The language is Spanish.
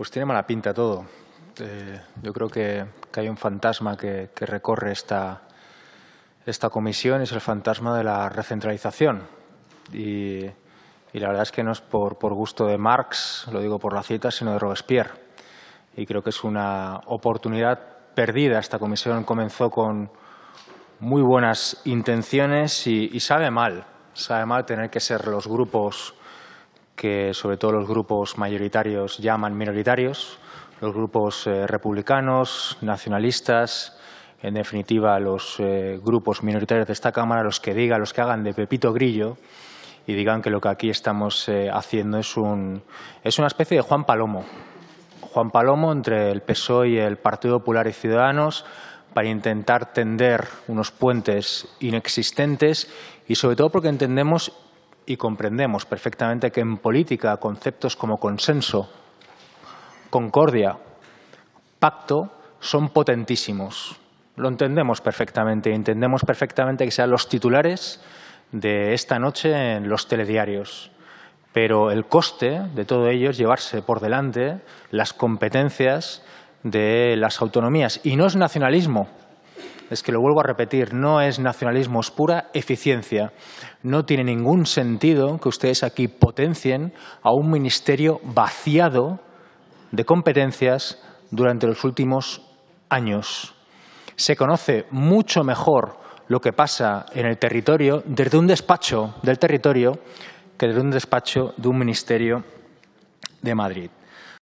Pues tiene mala pinta todo. Eh, yo creo que, hay un fantasma que, recorre esta, esta comisión, es el fantasma de la recentralización. Y, la verdad es que no es por, gusto de Marx, lo digo por la cita, sino de Robespierre. Y creo que es una oportunidad perdida. Esta comisión comenzó con muy buenas intenciones y, y sabe mal, sabe mal tener que ser los grupos que sobre todo los grupos mayoritarios llaman minoritarios, los grupos eh, republicanos, nacionalistas, en definitiva los eh, grupos minoritarios de esta Cámara, los que digan, los que hagan de Pepito Grillo y digan que lo que aquí estamos eh, haciendo es, un, es una especie de Juan Palomo. Juan Palomo entre el PSOE y el Partido Popular y Ciudadanos para intentar tender unos puentes inexistentes y sobre todo porque entendemos y comprendemos perfectamente que en política conceptos como consenso, concordia, pacto son potentísimos. Lo entendemos perfectamente, entendemos perfectamente que sean los titulares de esta noche en los telediarios. Pero el coste de todo ello es llevarse por delante las competencias de las autonomías. Y no es nacionalismo, es que lo vuelvo a repetir, no es nacionalismo, es pura eficiencia. No tiene ningún sentido que ustedes aquí potencien a un ministerio vaciado de competencias durante los últimos años. Se conoce mucho mejor lo que pasa en el territorio desde un despacho del territorio que desde un despacho de un ministerio de Madrid.